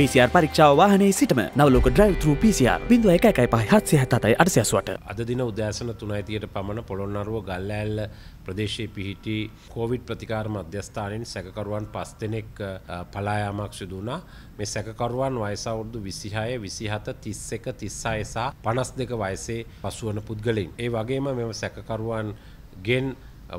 පිසිR පරික්ෂාව වාහනේ සිටම නවලෝක ඩ්‍රයිවතරු පිසිR බිඳුව එක එකයි පහ හත්සය හතයි අටසයස්වට අද දින උදෑසන තුනයිතියට පමණ පොළොන්නරුව ගල්ලඇල්ල ප්‍රදේශයේ පිහිටි කෝවිඩ් ප්‍රතිකාර මධ්‍යස්ථානෙන් සැකකරුවන් පස් දෙනෙක් පලායාමක් සිදුනා මේ සැකකරුවන් වයසවුරුදු විසිහය විසිහත තිස් එක තිස්සාය සහ පනස් දෙක වයසේ පසුවන පුද්ගලින් ඒ වගේම මෙම සැකකරුවන් ගෙන්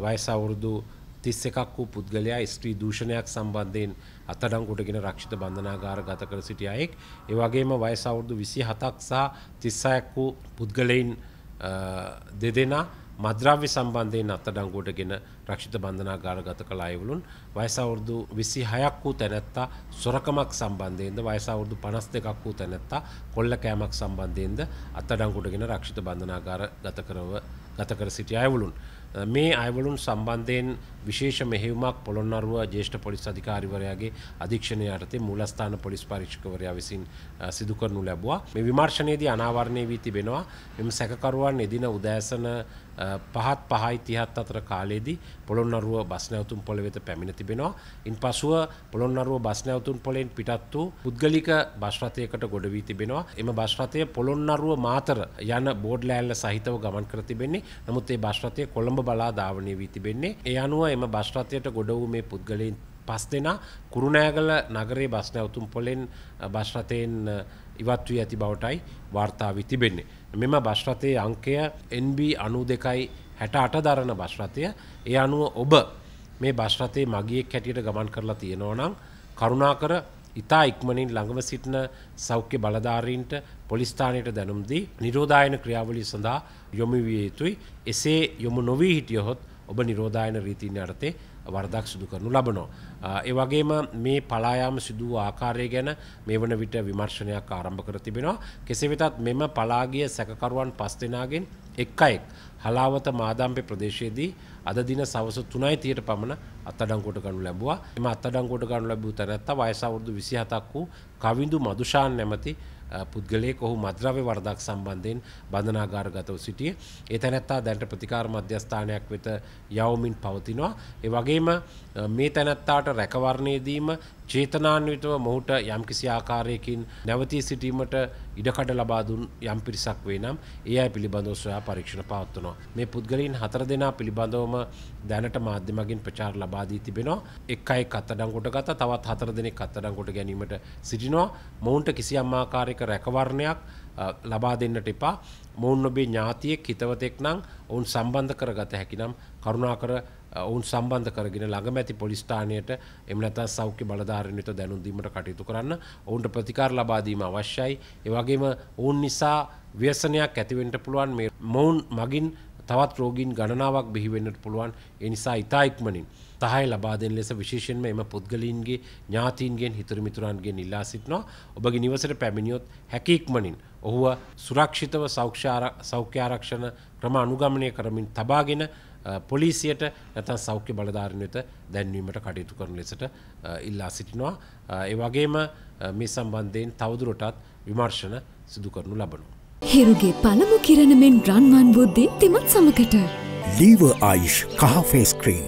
වයසවුරුදු තිස් එකක් වූ පුද්ගලයා ස්ත්‍රී දූෂණයක් සම්බන්ධයෙන් අත්තඩංකුටගෙන රක්ෂිත බන්ධනාගාර ගත කර සිටි අයෙක් ඒවගේම වයස අවුරුදු විසි හතක් සහ තිස්සයක් වූ පුද්ගලයින් දෙදෙනා මද්‍රව්‍ය සම්බන්ධයෙන් අත්තඩංගුවටගෙන රක්ෂිත බන්ධනාගාර ගත කළ අයවලුන් වයසවුරුදු විසි හයක් වූ තැනැත්තා සොරකමක් සම්බන්ධයෙන්ද වයසවුරුදු පනස් දෙකක් වූ තැනැත්තා කොල්ල කෑමක් සම්බන්ධයෙන්ද අත්තඩංකුටගෙන රක්ෂිත බන්ධනාගාර ගත කරව ගත කර සිටි අයවලුන්. මේ අයවලුන් සම්බන්ධයෙන් විශේෂ මෙහෙවුමක් පොළොන්නරුව ජේෂ්ඨ පොලිස් අධිකාරිවරයාගේ අධීක්ෂණය යටතේ මූලස්ථාන පොලිස් පරීක්ෂකවරයා විසින් සිදු කරනු ලැබුවා. මේ විමර්ශනයේදී අනාවරණය වී තිබෙනවා මෙම සැකකරුවන් එදින උදෑසන පහත් පහයි තිහත් අතර කාලයේදී පොළොන්නරුව බස් නැවතුම් පොළ වෙත පැමිණ තිබෙනවා. ඉන් පසුව පොළොන්නරුව බස් නැවතුම් පොළෙන් පිටත් වූ පුද්ගලික බස් රථයකට ගොඩ වී තිබෙනවා. එම බස් රථය පොළොන්නරුව මාතර යන බෝඩ් ලෑල්ල සහිතව ගමන් කර තිබෙන්නේ. නමුත් ඒ බස් රථය කොළඹ කොළඹ බලා ධාවනය වී තිබෙන්නේ ඒ අනුව එම බස්රථයට ගොඩ වූ මේ පුද්ගලයින් පස් දෙනා කුරුණෑගල නගරේ බස් නැවතුම් පොලෙන් බස්රථයෙන් ඉවත් වී ඇති බවටයි වාර්තා වී තිබෙන්නේ. මෙම බස්රථයේ අංකය NB අනු දෙකයි හැට අට දරන බස්රථය ඒ අනුව ඔබ මේ බස්රථයේ මගියෙක් හැටියට ගමන් කරලා තියෙනවා නම් කරුණාකර ඉතා ඉක්මනින් ළඟම සිටින සෞඛ්‍ය බලධාරීන්ට පොලිස්ථානයට දැනුම්දී නිරෝධායන ක්‍රියාවලි සඳහා යොමි විය යුතුයි එසේ යොමු නොවී හිටියහොත් ඔබ නිරෝධායන රීතින් අරතේ වර්දක් සිදු කරනු ලබනෝ. ඒවගේම මේ පලායාම සිදුව ආකාරය ගැන මේ වන විට විමර්ශනයක් ආරම්භ කර තිබෙනවා. කෙසේ වෙතත් මෙම පලාගිය සැකකරුවන් පස් දෙනාගෙන් එක්කයෙක්. හලාවත මාදම්පෙ ප්‍රදේශයේදී අද දින සවස තුනයි තියට පමණ අත්තඩංකොට ගනු ලැබවා එම අත්තඩංකොට ගනු ලැබූ තැනැත්ත වයසවුරුදු විසිහතක් වූ කවිඳු මදුෂාන් නැමති පුද්ගලයෙක් ඔහු මද්‍රව්‍ය වරදක් සම්බන්ධයෙන් බඳනාගාර ගතව සිටිය. ඒ තැනැත්තා දැන්ට ප්‍රතිකාර මධ්‍යස්ථානයක් වෙත යවමින් පවතිනවා. ඒ වගේම මේ තැනැත්තාට රැකවරණයදීම චේතනාන්විතව මොහුට යම්කිසි ආකාරයකින් නැවතී සිටීමට ඉඩකඩ ලබාදුන් යම් පිරිසක් වේ නම් ඒ අයි පිළිබඳව සොයා පරීක්ෂණ පවත්වනවා. මේ පුද්ගලින් හතර දෙනා පිළිබඳවම දැනට මාධ්‍යමගින් ප්‍රචාර ලබාදී තිබෙනවා. එක් අයෙක් අත්තඩංකොට ගත තවත් හතර දෙනෙක් අත්තඩංකොට ගැනීමට සිටිනවා. මොවුන්ට කිසියම් ආකාරයක රැකවරණයක් ලබා දෙන්නට එපා මොවුන් ඔබේ ඥාතියෙක් හිතවතෙක් නම් ඔවුන් සම්බන්ධ කරගත හැකිනම් කරුණාකර ඔවුන් සම්බන්ධ කරගෙන ළඟම ඇති පොලිස්ථානයට එම නැත්නම් සෞඛ්‍ය බලධාරීන්ට දැනුම් දීමට කටයුතු කරන්න ඔවුන්ට ප්‍රතිකාර ලබා දීම අවශ්‍යයි ඒ වගේම ඔවුන් නිසා ව්‍යසනයක් ඇති වෙන්න පුළුවන් මේ මොවුන් මගින් තවත් රෝගීන් ගණනාවක් බිහිවෙන්නට පුළුවන් ඒ නිසා ඉතා ඉක්මනින් සහය ලබා දෙන ලෙස විශේෂයෙන්ම එම පුද්ගලයින්ගේ ඥාතීන්ගෙන් හිතරු මිතුරන්ගෙන් ඉල්ලා සිටිනවා ඔබගේ නිවසට පැමිණියොත් හැකි ඉක්මනින් ඔහුව සුරක්ෂිතව සෞඛ්‍ය ආරක්ෂණ ක්‍රම අනුගමනය කරමින් තබාගෙන පොලිසියට නැතන් සෞඛ්‍ය බලධාරණ වෙත දැන්වීමට කටයුතු කරන ලෙසට ඉල්ලා සිටිනවා ඒ වගේම මේ සම්බන්ධයෙන් තවදුරටත් විමර්ශන සිදු කරනු ලබනවා හිරුගේ පළමු කිරණමෙන් රන්වන් වූ දීප්තිමත් සමකට. ලීව ආයිෂ් කහ ෆේස් ක්‍රීම්